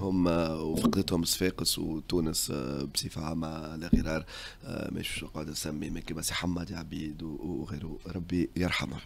هم آه، وفقدتهم صفاقس وتونس آه، بصفه عامه على غرار آه، مش قاعد نسمي كما سي حماد عبيد وغيره ربي يرحمهم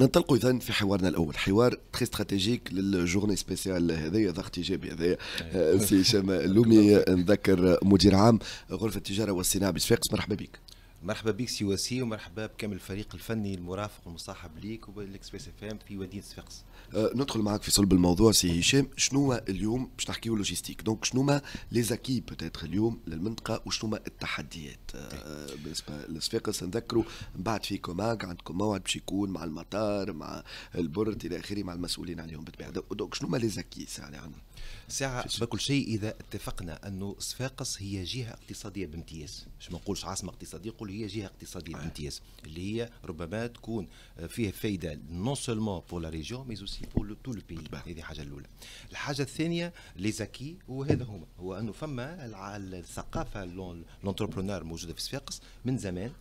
ننطلقوا اذا في حوارنا الاول حوار تري استراتيجيك للجورني سبيسيال هذايا ضغط ايجابي هذايا أيوة. سي هشام اللومي نذكر مدير عام غرفه التجاره والصناعه بصفاقس مرحبا بك مرحبا بك سي واسي ومرحبا بكامل الفريق الفني المرافق والمصاحب ليك وبالاكسبريس اف ام في وديه صفاقس. أه ندخل معك في صلب الموضوع سي هشام شنو اليوم باش نحكيو لوجيستيك دونك شنو ما لي زاكي بوتيتر اليوم للمنطقه وشنو ما التحديات أه طيب. بالنسبه لصفاقس نذكروا من بعد في كوماك عندكم موعد باش يكون مع المطار مع البرت الى اخره مع المسؤولين عليهم بالطبيعه دونك شنو ما لي زاكي اللي عندنا ساعة بكل شيء اذا اتفقنا انه صفاقس هي جهه اقتصاديه بامتياز باش ما نقولش عاصمه اقتصاديه نقول نقول هي جهه اقتصاديه آه. بامتياز اللي هي ربما تكون آه، فيها فايده نو سولمون بور لا ريجون مي اوسي بور تو لو بيي هذه الحاجه الاولى الحاجه الثانيه لي زاكي هذا هما هو انه فما الثقافه لونتربرونور موجوده في صفاقس من زمان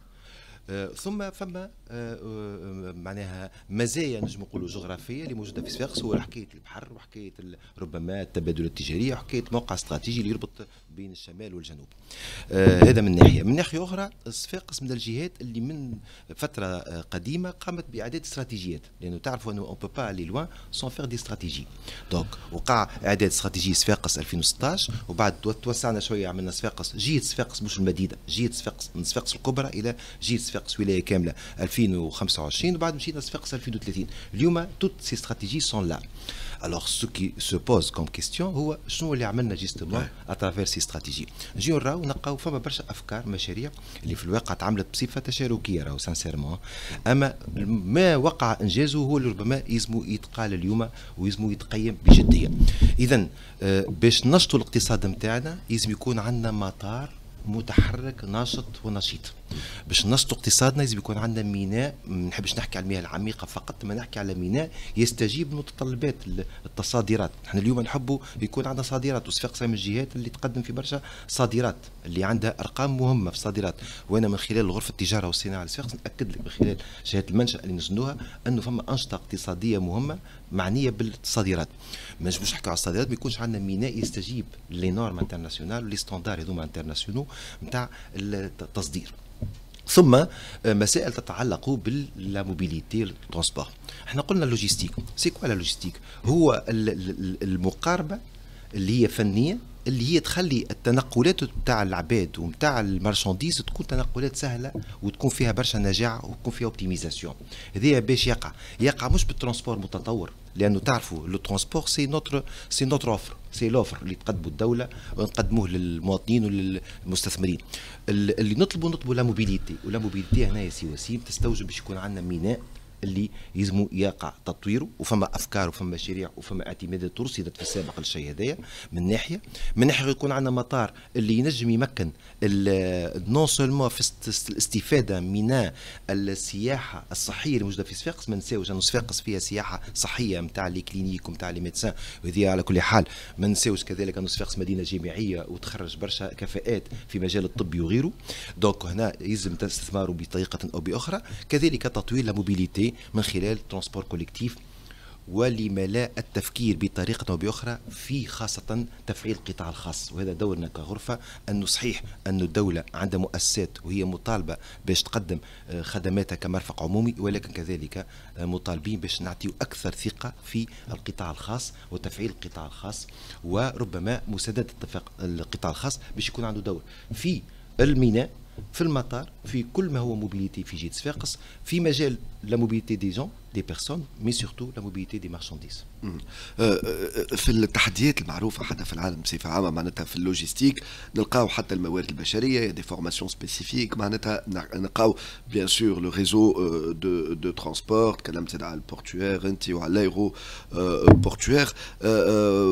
آه، ثم فما آه، آه، معناها مزايا نجم نقولوا جغرافيه اللي موجوده في صفاقس هو حكايه البحر وحكايه ربما التبادل التجاري وحكايه موقع استراتيجي اللي يربط بين الشمال والجنوب. هذا من ناحيه، من ناحيه اخرى صفاقس من الجهات اللي من فتره قديمه قامت باعداد استراتيجيات لانه تعرفوا انه اون بو با الي لوان سون فير دي استراتيجي. دونك وقع اعداد استراتيجي صفاقس 2016 وبعد توسعنا شويه عملنا صفاقس جهه صفاقس مش المدينه جهه صفاقس من صفاقس الكبرى الى جهه صفاقس صفاقس ولايه كامله 2025 وبعد مشينا صفاقس 2030 اليوم توت سي ستراتيجي سون لا الوغ سو كي سو بوز كوم كيستيون هو شنو اللي عملنا جيستومون اترافير سي ستراتيجي نجيو نراو نلقاو فما برشا افكار مشاريع اللي في الواقع تعملت بصفه تشاركيه راهو سانسيرمون اما ما وقع انجازه هو اللي ربما يزمو يتقال اليوم ويزمو يتقيم بجديه اذا آه، باش نشطوا الاقتصاد نتاعنا لازم يكون عندنا مطار متحرك ناشط ونشيط باش ننشطوا اقتصادنا لازم يكون عندنا ميناء ما نحبش نحكي على المياه العميقه فقط ما نحكي على ميناء يستجيب متطلبات التصادرات احنا اليوم نحبوا يكون عندنا صادرات وصفاق من الجهات اللي تقدم في برشا صادرات اللي عندها ارقام مهمه في الصادرات وانا من خلال غرفه التجاره والصناعه لصفاق ناكد لك من خلال جهات المنشا اللي نسندوها انه فما انشطه اقتصاديه مهمه معنيه بالصادرات ما نجموش نحكي على الصادرات ما يكونش عندنا ميناء يستجيب لي نورم انترناسيونال ولي ستاندار هذوما انترناسيونو نتاع التصدير ثم آه، مسائل تتعلق بالموبيليتي الترونسبور احنا قلنا اللوجيستيك سي كوا لوجيستيك هو المقاربه اللي هي فنيه اللي هي تخلي التنقلات نتاع العباد ومتاع المارشانديز تكون تنقلات سهله وتكون فيها برشا نجاعه وتكون فيها اوبتيميزاسيون هذه باش يقع يقع مش بالترونسبور متطور لانه تعرفوا لو ترونسبور سي نوتر سي نوتر اوفر سي لوفر اللي تقدمه الدوله ونقدموه للمواطنين وللمستثمرين اللي نطلبوا نطلبوا لا موبيليتي ولا موبيليتي هنا يا سي وسيم تستوجب باش يكون عندنا ميناء اللي يزمو يقع تطويره وفما افكار وفما مشاريع وفما اعتمادات رصدت في السابق الشيء هذايا من ناحيه من ناحيه يكون عندنا مطار اللي ينجم يمكن نو سولمون في الاستفاده من السياحه الصحيه الموجوده في صفاقس ما نساوش انه صفاقس فيها سياحه صحيه نتاع لي كلينيك ونتاع لي ميدسان وهذه على كل حال ما نساوش كذلك انه صفاقس مدينه جامعيه وتخرج برشا كفاءات في مجال الطبي وغيره دونك هنا يلزم استثماره بطريقه او باخرى كذلك تطوير لا موبيليتي من خلال ترونسبور كوليكتيف ولما لا التفكير بطريقة أو بأخرى في خاصة تفعيل القطاع الخاص وهذا دورنا كغرفة أنه صحيح أن الدولة عندها مؤسسات وهي مطالبة باش تقدم آه، خدماتها كمرفق عمومي ولكن كذلك آه، مطالبين باش نعطيو أكثر ثقة في القطاع الخاص وتفعيل القطاع الخاص وربما مساندة القطاع الخاص باش يكون عنده دور في الميناء Pour le matin, pour mobilité ce qui est mobilité, la mobilité des gens, des personnes, mais surtout la mobilité des marchandises. آه، آه، آه، في التحديات المعروفه حتى في العالم بصفه عامه معناتها في اللوجيستيك نلقاو حتى الموارد البشريه دي فورماسيون سبيسيفيك معناتها نلقاو بيان سور لو ريزو دو دو ترونسبور تكلمت على البورتوير انت وعلى الايرو بورتوير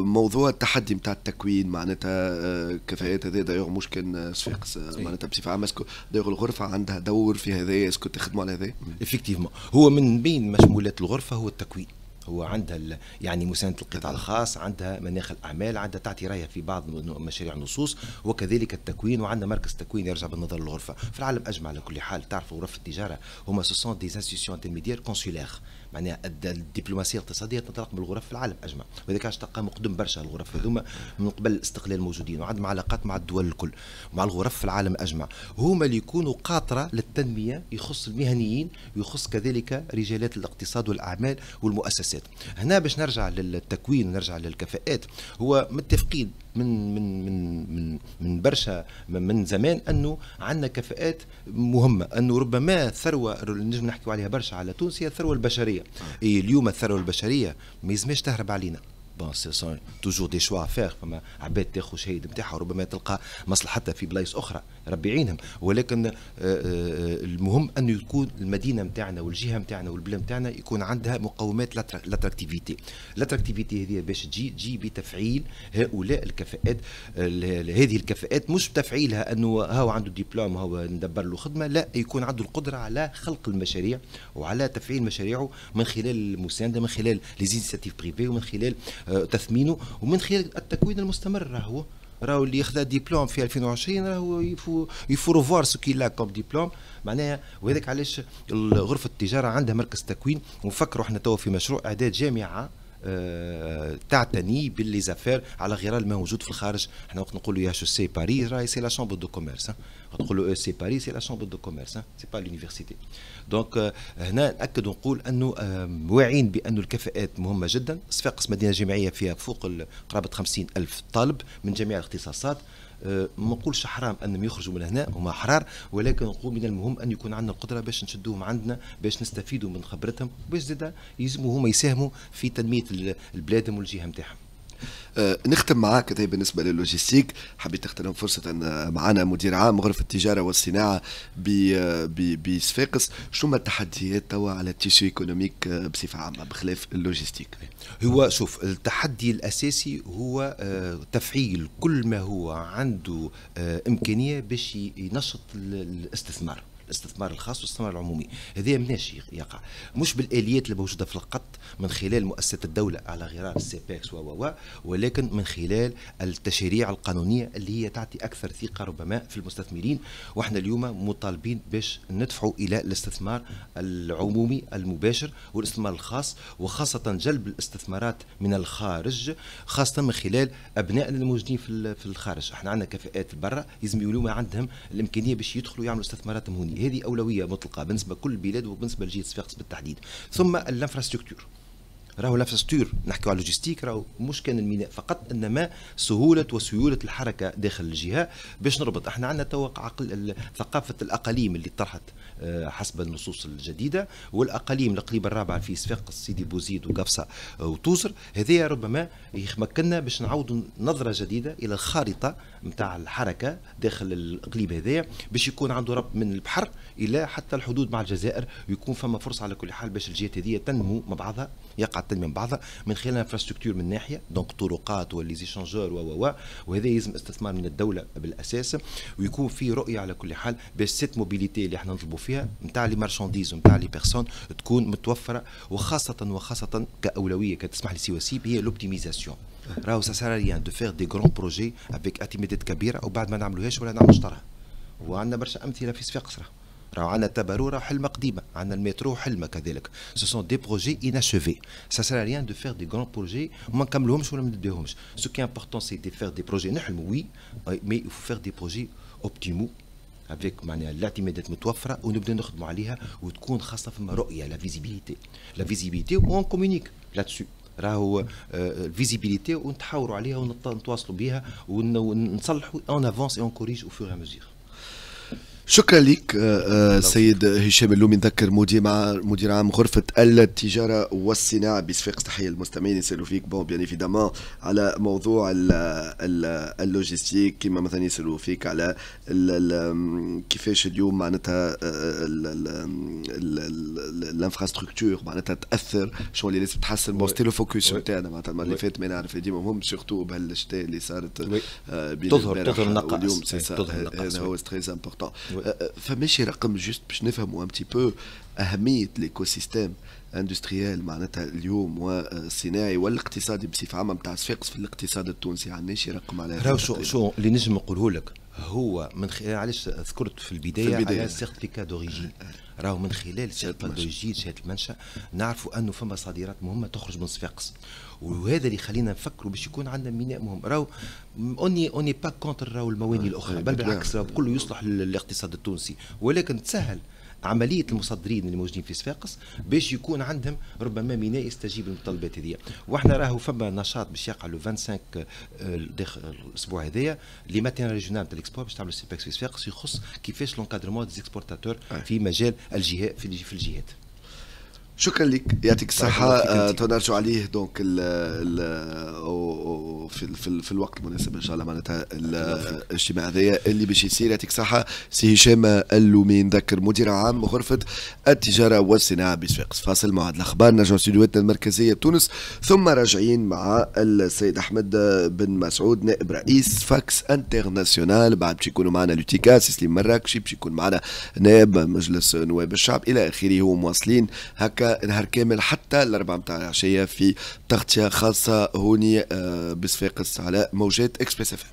موضوع التحدي نتاع التكوين معناتها كفايات هذا دايوغ مش كان صفاقس معناتها بصفه عامه اسكو دايوغ الغرفه عندها دور في هذا اسكو تخدموا على هذا؟ افكتيفمون هو من بين مشمولات الغرفه هو التكوين هو عندها يعني مساندة القطاع الخاص عندها مناخ الأعمال عندها تعطي رأيها في بعض مشاريع النصوص وكذلك التكوين وعندنا مركز تكوين يرجع بالنظر للغرفة في العالم أجمع على كل حال تعرفوا غرف التجارة هما سوسون دي انستيتيون انترميديير كونسولير معناها الدبلوماسيه الاقتصاديه تنطلق من الغرف في العالم اجمع وذاك علاش تلقى مقدم برشا الغرف هذوما من قبل الاستقلال موجودين وعندهم علاقات مع الدول الكل مع الغرف في العالم اجمع هما اللي يكونوا قاطره للتنميه يخص المهنيين ويخص كذلك رجالات الاقتصاد والاعمال والمؤسسات المؤسسات هنا باش نرجع للتكوين ونرجع للكفاءات هو متفقين من من من من من برشا من زمان انه عندنا كفاءات مهمه انه ربما الثروه نجم نحكي عليها برشا على تونس هي الثروه البشريه نعم. إيه، اليوم الثروه البشريه ما يلزمش تهرب علينا بون سي سون توجور دي شوا فيغ فما عباد تاخذ شهيد نتاعها ربما تلقى مصلحتها في بلايص اخرى ربي يعينهم ولكن آه، آه، المهم انه يكون المدينه نتاعنا والجهه نتاعنا والبلاد نتاعنا يكون عندها مقومات لاتراكتيفيتي لاتراكتيفيتي هذه باش تجي تجي بتفعيل هؤلاء الكفاءات هذه الكفاءات مش بتفعيلها انه هاو عنده ديبلوم هو ندبر له خدمه لا يكون عنده القدره على خلق المشاريع وعلى تفعيل مشاريعه من خلال المسانده من خلال ليزيتيف بريفي ومن خلال آه، تثمينه ومن خلال التكوين المستمر راهو راهو اللي يخذا ديبلوم في 2020 راهو يفو يفو سو كي لا كوم ديبلوم معناها وهذاك علاش غرفه التجاره عندها مركز تكوين ونفكروا احنا توا في مشروع اعداد جامعه أه تعتني بالليزافير على غرار ما موجود في الخارج احنا وقت نقولوا يا شو سي باريس راهي سي لا شامبر دو كوميرس آه. تقول سي باريس سي لا شامبر دو كوميرس سي با لونيفرسيتي دونك هنا ناكد ونقول انه واعيين بانه الكفاءات مهمه جدا صفاقس مدينه جامعيه فيها فوق قرابه 50 الف طالب من جميع الاختصاصات ما نقولش حرام انهم يخرجوا من هنا هما احرار ولكن نقول من المهم ان يكون عندنا القدره باش نشدوهم عندنا باش نستفيدوا من خبرتهم باش زاده يلزموا هما يساهموا في تنميه البلاد والجهه نتاعهم آه نختم معاك هذا بالنسبه للوجيستيك حبيت تختم فرصه ان آه، معنا مدير عام غرفه التجاره والصناعه بصفاقس آه، شو هما التحديات توا على التيسو ايكونوميك آه، بصفه عامه بخلاف اللوجيستيك هو شوف التحدي الاساسي هو آه تفعيل كل ما هو عنده آه امكانيه باش ينشط الاستثمار الاستثمار الخاص والاستثمار العمومي هذا مناش يقع مش بالاليات اللي موجوده في القط من خلال مؤسسه الدوله على غرار السيباكس و ولكن من خلال التشريع القانونيه اللي هي تعطي اكثر ثقه ربما في المستثمرين واحنا اليوم مطالبين باش ندفعوا الى الاستثمار العمومي المباشر والاستثمار الخاص وخاصه جلب الاستثمارات من الخارج خاصه من خلال ابنائنا الموجودين في الخارج احنا عندنا كفاءات برا لازم ما عندهم الامكانيه باش يدخلوا يعملوا استثمارات هونيه هذه أولوية مطلقة بالنسبة لكل البلاد وبالنسبة لجهة صفاقس بالتحديد ثم الانفراستركتور راهو لافاستور نحكي على لوجيستيك راهو مش كان الميناء فقط انما سهوله وسيوله الحركه داخل الجهه باش نربط احنا عندنا توا ثقافه الاقاليم اللي طرحت آه، حسب النصوص الجديده والاقاليم القريبه الرابعه في صفاقس سيدي بوزيد وقفصه وتوزر هذه ربما يمكننا باش نعاودوا نظره جديده الى الخارطه نتاع الحركه داخل الاقليم هذايا باش يكون عنده رب من البحر الى حتى الحدود مع الجزائر ويكون فما فرصه على كل حال باش الجهات هذه تنمو مع بعضها يقع التنميه مع بعضها من خلال انفراستركتور من ناحيه دونك طرقات وليزيشانجور و و و وهذا يلزم استثمار من الدوله بالاساس ويكون في رؤيه على كل حال باش سيت موبيليتي اللي احنا نطلبوا فيها نتاع لي مارشانديز نتاع لي بيرسون تكون متوفره وخاصه وخاصه كاولويه كتسمح لي سي هي لوبتيميزاسيون Ça ne sert à rien de faire des grands projets avec Atimedet kabira ou Badmanam ou la Anna Ce sont des projets inachevés. Ça ne sert à rien de faire des grands projets. Ce qui est important, c'est de faire des projets, oui, euh, mais faire des projets optimaux. Avec ou la visibilité. La visibilité on communique là-dessus. راهو الفيزيبيليتي آه، آه، ونتحاوروا عليها ونتواصلوا بها ونصلحوا اون افونس اون كوريج او فور مزيغ شكرا لك آه، آه، سيد هشام اللومي نذكر مدير مدير عام غرفه التجاره والصناعه بصفاقس تحيه للمستمعين يسالوا فيك بون بيان ايفيدامون على موضوع اللوجيستيك كما مثلا يسالوا فيك على كيفاش اليوم معناتها آه، الانفراستركتور معناتها تاثر شو اللي لازم تحسن بوستي لو فوكس نتاعنا معناتها المره اللي فاتت ما نعرف ديما مهم سورتو بهالشتاء اللي صارت تظهر تظهر نقص اليوم إيه، هذا هو ستريز امبورتون فماشي رقم جوست باش نفهموا ان بو اهميه ليكو سيستيم اندستريال معناتها اليوم والصناعي والاقتصادي بصفه عامه نتاع صفاقس في الاقتصاد التونسي عندنا شي رقم على راهو شو شو اللي نجم نقوله لك هو من خلال علاش ذكرت في البدايه, في البداية. على سيرتيفيكا آه. دوريجين راهو من خلال سيرتيفيكا دوريجين شهاده المنشا نعرفوا انه فما صادرات مهمه تخرج من صفاقس وهذا اللي خلينا نفكروا باش يكون عندنا ميناء مهم راهو اوني اوني با كونتر راهو المواني الاخرى آه. بل آه. بالعكس راهو كله يصلح للاقتصاد التونسي ولكن تسهل عمليه المصدرين اللي موجودين في صفاقس باش يكون عندهم ربما ميناء يستجيب للمطالبات هذيا واحنا راهو فما نشاط باش يقع لو 25 آه، الاسبوع هذايا لي ماتين ريجونال تاع الاكسبور باش تعملوا سيباكس في صفاقس يخص كيفاش لونكادرمون ديزيكسبورتاتور في مجال الجهات في الجهات شكرا لك يعطيك الصحة آه، تنرجع عليه دونك ال ال في, في, في الوقت المناسب ان شاء الله معناتها الاجتماع هذايا اللي باش يصير يعطيك الصحة سي هشام اللومي نذكر مدير عام غرفة التجارة والصناعة بصفاقس فاصل مع الاخبار نرجع استديوهاتنا المركزية بتونس ثم راجعين مع السيد احمد بن مسعود نائب رئيس فاكس انترناسيونال بعد باش يكونوا معنا لوتيكا سليم مراكشي باش يكون معنا نائب مجلس نواب الشعب الى اخره ومواصلين هكا نهار كامل حتى الاربعه نتاع العشيه في تغطيه خاصه هوني آه، بصفاقس على موجات اكسبريس